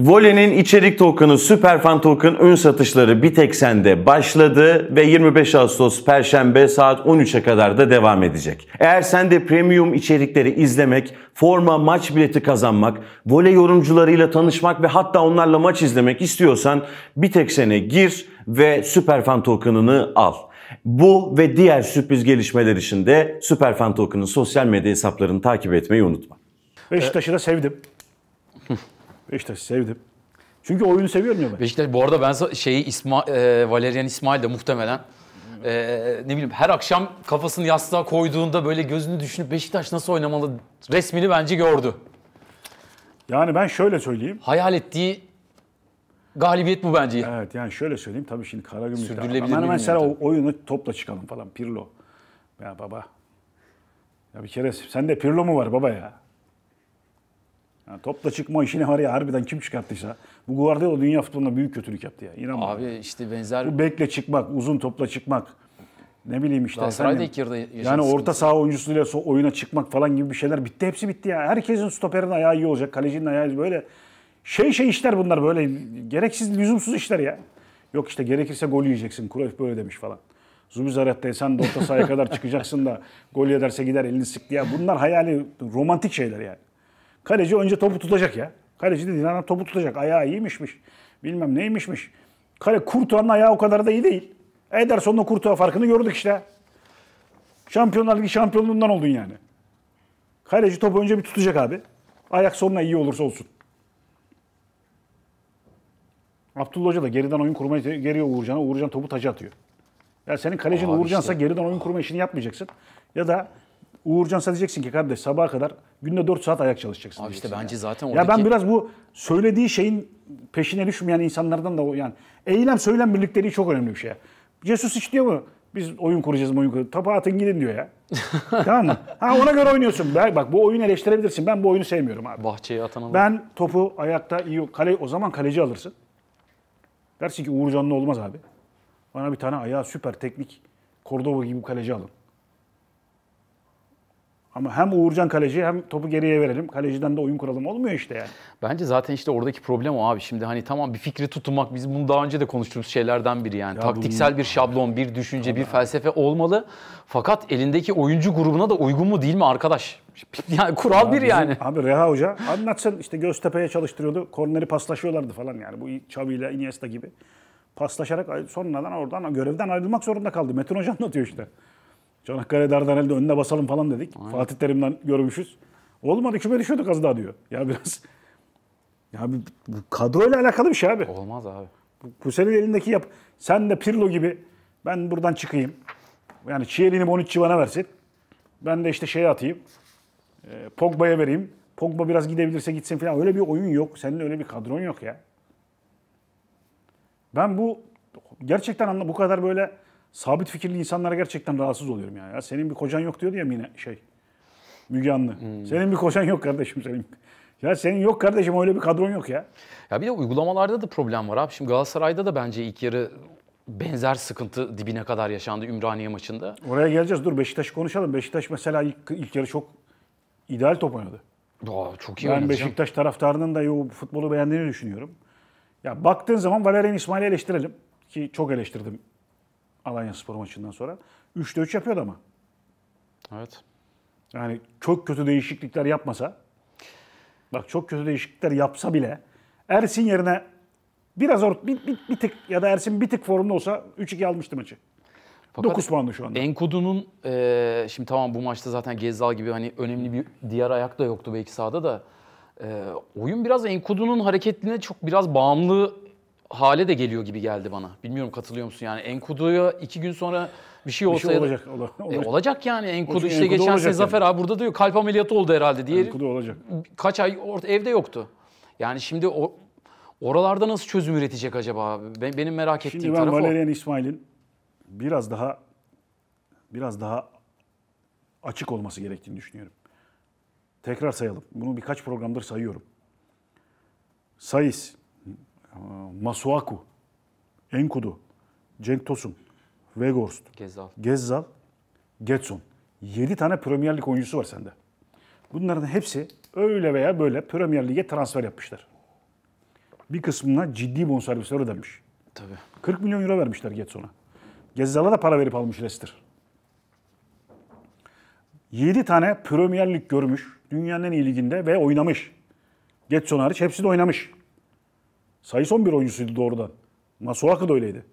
Vole'nin içerik token'ı Superfan Token ön satışları bir başladı ve 25 Ağustos Perşembe saat 13'e kadar da devam edecek. Eğer sen de premium içerikleri izlemek, forma maç bileti kazanmak, voley yorumcularıyla tanışmak ve hatta onlarla maç izlemek istiyorsan bir gir ve Superfan Token'ını al. Bu ve diğer sürpriz gelişmeler için de Superfan Token'ın sosyal medya hesaplarını takip etmeyi unutma. Beşiktaş'ı da sevdim. Beşiktaş'ı sevdim. Çünkü oyunu seviyorum ya ben. Beşiktaş bu arada ben şeyi İsma, e, Valerian İsmail de muhtemelen e, ne bileyim her akşam kafasını yastığa koyduğunda böyle gözünü düşünüp Beşiktaş nasıl oynamalı resmini bence gördü. Yani ben şöyle söyleyeyim. Hayal ettiği galibiyet bu bence. Evet yani şöyle söyleyeyim tabii şimdi Karagümrük. Sürdürülebilir miyim? Hani mesela o oyunu topla çıkalım falan Pirlo. Ya baba. Ya bir kere sen de Pirlo mu var baba ya? Yani topla çıkma işini var ya harbiden kim çıkarttıysa. Bu Guardiola dünya futboluna büyük kötülük yaptı ya. İnanma. Abi işte benzer... Bu bekle çıkmak, uzun topla çıkmak. Ne bileyim işte. Galatasaray'da ilk yarıda Yani orta saha oyuncusuyla oyuna çıkmak falan gibi bir şeyler bitti. Hepsi bitti ya. Herkesin stoperin ayağı iyi olacak. Kalecinin ayağı böyle. Şey şey işler bunlar böyle. Gereksiz, lüzumsuz işler ya. Yok işte gerekirse gol yiyeceksin. Cruyff böyle demiş falan. Zubizarret'te sen de orta sahaya kadar çıkacaksın da gol yederse gider elini sık. Ya bunlar hayali romantik şeyler yani. Kaleci önce topu tutacak ya. Kaleci dediğin adam topu tutacak. Ayağı iyiymişmiş. Bilmem neymişmiş. Kale Kurtuğ'un ayağı o kadar da iyi değil. Ederson'la Kurtuğa farkını gördük işte. Şampiyonlar Ligi şampiyonluğundan oldun yani. Kaleci topu önce bir tutacak abi. Ayak sonuna iyi olursa olsun. Abdullah Hoca da geriden oyun kurmayı geriye Uğurcan'a. Uğurcan topu taca atıyor. Ya senin kalecin Uğurcan'sa işte. geriden oyun kurma işini yapmayacaksın. Ya da Uğurcan diyeceksin ki kardeş sabaha kadar günde 4 saat ayak çalışacaksın. Abi işte bence yani. zaten oradaki... Ya ben biraz bu söylediği şeyin peşine düşmeyen insanlardan da o yani. Eylem söylem birlikleri çok önemli bir şey. Jesus hiç diyor mu? Biz oyun kuracağız oyun kuracağız. Tapa atın gidin diyor ya. tamam mı? Ha ona göre oynuyorsun. Ben, bak bu oyunu eleştirebilirsin. Ben bu oyunu sevmiyorum abi. Bahçeye atan alır. Ben topu ayakta iyi kale o zaman kaleci alırsın. Dersin ki Uğurcan'la olmaz abi. Bana bir tane ayağı süper teknik Kordova gibi kaleci alın. Ama hem Uğurcan kaleci hem topu geriye verelim. Kaleciden de oyun kuralım olmuyor işte yani. Bence zaten işte oradaki problem o abi. Şimdi hani tamam bir fikri tutunmak biz bunu daha önce de konuştuğumuz şeylerden biri yani. Ya Taktiksel bunu... bir şablon, bir düşünce, tamam. bir felsefe olmalı. Fakat elindeki oyuncu grubuna da uygun mu değil mi arkadaş? Yani kural ya bir bizim, yani. Abi Reha Hoca anlatsın işte Göztepe'ye çalıştırıyordu. Korneri paslaşıyorlardı falan yani. Bu Xavi ile Iniesta gibi. Paslaşarak sonradan oradan görevden ayrılmak zorunda kaldı. Metin Hoca anlatıyor işte. Çanakkale elde önüne basalım falan dedik. Aynen. Fatih Terim'den görmüşüz. Olmadı küme düşüyorduk az daha diyor. Ya biraz ya bu, bu kadroyla alakalı bir şey abi. Olmaz abi. Bu, bu senin elindeki yap. Sen de Pirlo gibi ben buradan çıkayım. Yani Çiğelini Bonucci civana versin. Ben de işte şeye atayım. E, Pogba'ya vereyim. Pogba biraz gidebilirse gitsin falan. Öyle bir oyun yok. Senin öyle bir kadron yok ya. Ben bu gerçekten anla bu kadar böyle sabit fikirli insanlara gerçekten rahatsız oluyorum yani. Ya senin bir kocan yok diyor ya yine şey. Müge Anlı. Hmm. Senin bir kocan yok kardeşim senin. Ya senin yok kardeşim öyle bir kadron yok ya. Ya bir de uygulamalarda da problem var abi. Şimdi Galatasaray'da da bence ilk yarı benzer sıkıntı dibine kadar yaşandı Ümraniye maçında. Oraya geleceğiz. Dur Beşiktaş konuşalım. Beşiktaş mesela ilk, ilk yarı çok ideal top oynadı. Aa, çok iyi Ben Beşiktaş taraftarının da o futbolu beğendiğini düşünüyorum. Ya baktığın zaman Valerian İsmail'i eleştirelim ki çok eleştirdim Alanya Spor maçından sonra. 3'te 3 yapıyor ama. Evet. Yani çok kötü değişiklikler yapmasa, bak çok kötü değişiklikler yapsa bile Ersin yerine biraz or bir, bir, bir tık ya da Ersin bir tık formda olsa 3-2 almıştı maçı. Fakat 9 puanlı şu anda. Enkudu'nun e, şimdi tamam bu maçta zaten Gezal gibi hani önemli bir diğer ayak da yoktu belki sahada da e, oyun biraz Enkudu'nun hareketliğine çok biraz bağımlı hale de geliyor gibi geldi bana. Bilmiyorum katılıyor musun yani Enkudu'ya iki gün sonra bir şey olsaydı. Bir şey olacak. Ola, olacak. E, olacak yani Enkudu işte Enkudu geçen sene yani. Zafer abi burada diyor kalp ameliyatı oldu herhalde diye. Enkudu olacak. Kaç ay or- evde yoktu. Yani şimdi o, oralarda nasıl çözüm üretecek acaba? Ben, benim merak ettiğim taraf Şimdi ben Valerian İsmail'in biraz daha biraz daha açık olması gerektiğini düşünüyorum. Tekrar sayalım. Bunu birkaç programdır sayıyorum. Sayıs, Masuaku, Enkudu, Cenk Tosun, Weghorst, Gezzal, Gezzal Getson. 7 tane Premier Lig oyuncusu var sende. Bunların hepsi öyle veya böyle Premier Lig'e transfer yapmışlar. Bir kısmına ciddi bonservisler ödenmiş. Tabii. 40 milyon euro vermişler Getson'a. Gezzal'a da para verip almış Leicester. 7 tane Premier Lig görmüş. Dünyanın en iyi liginde ve oynamış. Getson hariç hepsi de oynamış. Sayıs 11 oyuncusuydu doğrudan. Masuaku da öyleydi.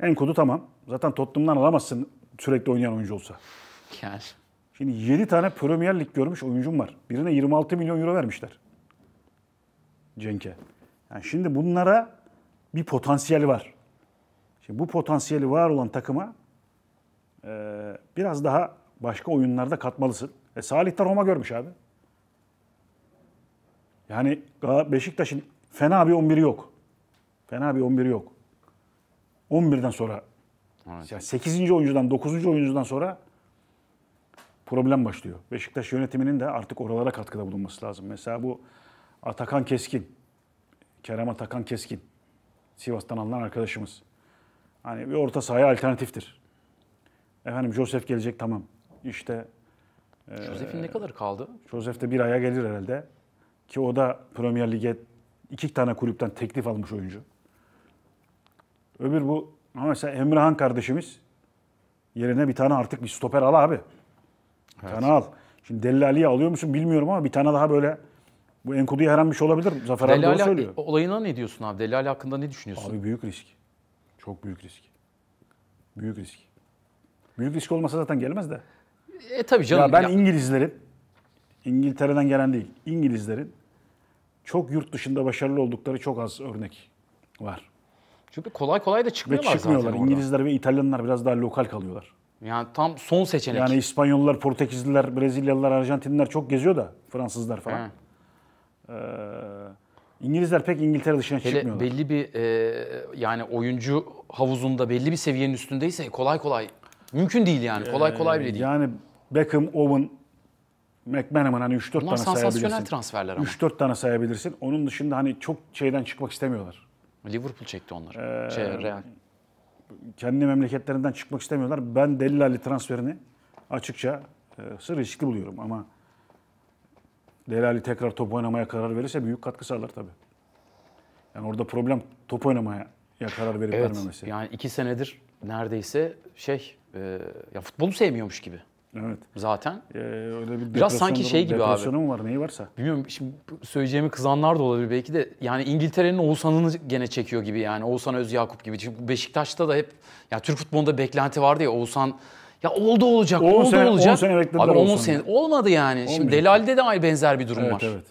Enkudu tamam. Zaten Tottenham'dan alamazsın sürekli oynayan oyuncu olsa. Yani. Şimdi 7 tane Premier Lig görmüş oyuncum var. Birine 26 milyon euro vermişler. Cenk'e. Yani şimdi bunlara bir potansiyeli var. Şimdi bu potansiyeli var olan takıma e, biraz daha başka oyunlarda katmalısın. E, Salih de Roma görmüş abi. Yani Beşiktaş'ın fena bir 11'i yok. Fena bir 11'i yok. 11'den sonra evet. yani 8. oyuncudan 9. oyuncudan sonra problem başlıyor. Beşiktaş yönetiminin de artık oralara katkıda bulunması lazım. Mesela bu Atakan Keskin, Kerem Atakan Keskin, Sivas'tan alınan arkadaşımız. Hani bir orta sahaya alternatiftir. Efendim Joseph gelecek tamam. İşte e, Joseph'in ee, ne kadar kaldı? Josef de bir aya gelir herhalde. Ki o da Premier Lig'e iki tane kulüpten teklif almış oyuncu. Öbür bu ama mesela Emrehan kardeşimiz yerine bir tane artık bir stoper al abi. Bir evet. tane al. Şimdi Delali'yi alıyor musun bilmiyorum ama bir tane daha böyle bu Enkudu'ya her an bir şey olabilir. Zafer Delali, abi doğru söylüyor. Olayına ne diyorsun abi? Delali hakkında ne düşünüyorsun? Abi büyük risk. Çok büyük risk. Büyük risk. Büyük risk olmasa zaten gelmez de. E tabii canım. Ya ben ya... İngilizlerin, İngiltere'den gelen değil, İngilizlerin çok yurt dışında başarılı oldukları çok az örnek var. Çünkü kolay kolay da çıkmıyorlar, ve çıkmıyorlar. zaten orada. İngilizler ve İtalyanlar biraz daha lokal kalıyorlar. Yani tam son seçenek. Yani İspanyollar, Portekizliler, Brezilyalılar, Arjantinliler çok geziyor da Fransızlar falan. Ee, İngilizler pek İngiltere dışına Hele çıkmıyorlar. Belli bir e, yani oyuncu havuzunda belli bir seviyenin üstündeyse kolay kolay mümkün değil yani. Kolay ee, kolay bile değil. Yani Beckham, Owen McManaman hani 3-4 tane sayabilirsin. sansasyonel transferler ama. 3-4 tane sayabilirsin. Onun dışında hani çok şeyden çıkmak istemiyorlar. Liverpool çekti onları. Ee, şey, Real. Kendi memleketlerinden çıkmak istemiyorlar. Ben Delil transferini açıkça e, riskli buluyorum ama Delil tekrar top oynamaya karar verirse büyük katkı sağlar tabii. Yani orada problem top oynamaya ya karar verip evet, vermemesi. Yani iki senedir neredeyse şey e, ya futbolu sevmiyormuş gibi. Evet. Zaten. Ee, öyle bir Biraz sanki şey gibi abi. Depresyonu var neyi varsa? Bilmiyorum şimdi söyleyeceğimi kızanlar da olabilir belki de. Yani İngiltere'nin Oğuzhan'ını gene çekiyor gibi yani. Oğuzhan Öz Yakup gibi. Çünkü Beşiktaş'ta da hep ya Türk futbolunda beklenti vardı ya Oğuzhan ya oldu olacak, 10 oldu sene, olacak. 10 sene beklediler Abi 10 sene. Olmadı yani. Olmayacak. Şimdi Delal'de de aynı benzer bir durum evet, var. Evet.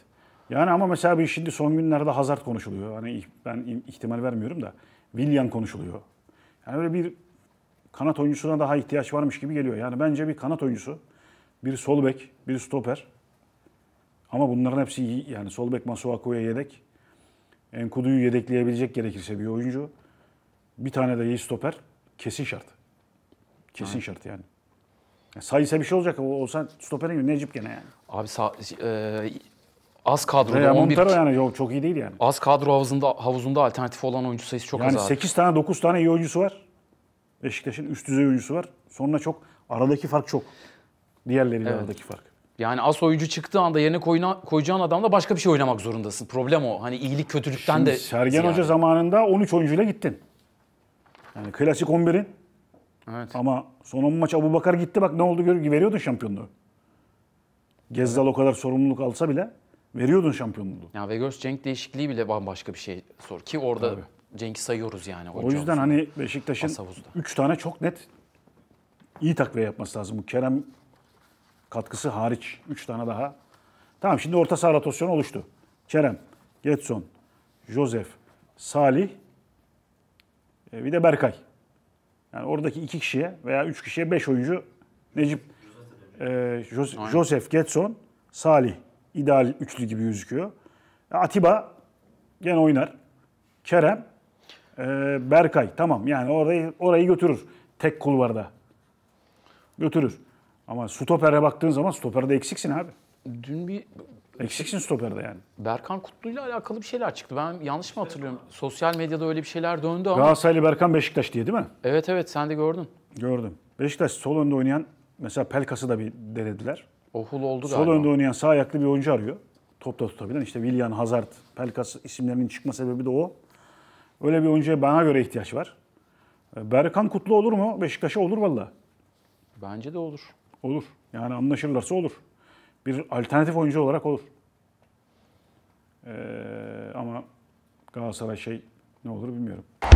Yani ama mesela bir şimdi son günlerde Hazard konuşuluyor. Hani ben ihtimal vermiyorum da William konuşuluyor. Yani öyle bir kanat oyuncusuna daha ihtiyaç varmış gibi geliyor. Yani bence bir kanat oyuncusu, bir sol bek, bir stoper. Ama bunların hepsi iyi. Yani sol bek Masuaku'ya yedek. Enkudu'yu yedekleyebilecek gerekirse bir oyuncu. Bir tane de iyi stoper. Kesin şart. Kesin Aynen. şart yani. yani sayısa bir şey olacak. O, sen stoperin gibi Necip gene yani. Abi sağ, e, az kadroda Veya 11 yani yok, çok iyi değil yani. Az kadro havuzunda havuzunda alternatif olan oyuncu sayısı çok yani az. Yani 8 abi. tane 9 tane iyi oyuncusu var. Beşiktaş'ın üst düzey oyuncusu var. Sonra çok aradaki fark çok. Diğerleriyle evet. aradaki fark. Yani az oyuncu çıktığı anda yerine koyuna, koyacağın adamla başka bir şey oynamak zorundasın. Problem o. Hani iyilik kötülükten Şimdi de Sergen ziyade. Hoca zamanında 13 oyuncuyla gittin. Yani klasik 11'in. Evet. Ama son 10 maç Abu Bakar gitti bak ne oldu gör veriyordun şampiyonluğu. Gezzal evet. o kadar sorumluluk alsa bile veriyordun şampiyonluğu. Ya Vegors Cenk değişikliği bile bambaşka bir şey sor ki orada Tabii. Cenk'i sayıyoruz yani. O yüzden hani Beşiktaş'ın 3 tane çok net iyi takviye yapması lazım. Bu Kerem katkısı hariç 3 tane daha. Tamam şimdi orta saha rotasyonu oluştu. Kerem, Getson, Josef, Salih e, bir de Berkay. Yani oradaki iki kişiye veya üç kişiye beş oyuncu Necip, e, Josef, Getson, Salih ideal üçlü gibi gözüküyor. Atiba gene oynar. Kerem ee, Berkay tamam yani orayı orayı götürür. Tek kulvarda. Götürür. Ama stopere baktığın zaman stoperde eksiksin abi. Dün bir Eksiksin stoperde yani. Berkan kutluyla alakalı bir şeyler çıktı. Ben yanlış mı hatırlıyorum? Sosyal medyada öyle bir şeyler döndü ama. Galatasaraylı Berkan Beşiktaş diye değil mi? Evet evet sen de gördün. Gördüm. Beşiktaş sol önde oynayan mesela Pelkas'ı da bir denediler. Ohul oldu sol galiba. Sol önde oynayan sağ ayaklı bir oyuncu arıyor. Top tutabilen işte William Hazard, Pelkas isimlerinin çıkma sebebi de o. Öyle bir oyuncuya bana göre ihtiyaç var. Ee, Berkan Kutlu olur mu? Beşiktaş'a olur valla. Bence de olur. Olur. Yani anlaşırlarsa olur. Bir alternatif oyuncu olarak olur. Ee, ama Galatasaray şey ne olur bilmiyorum.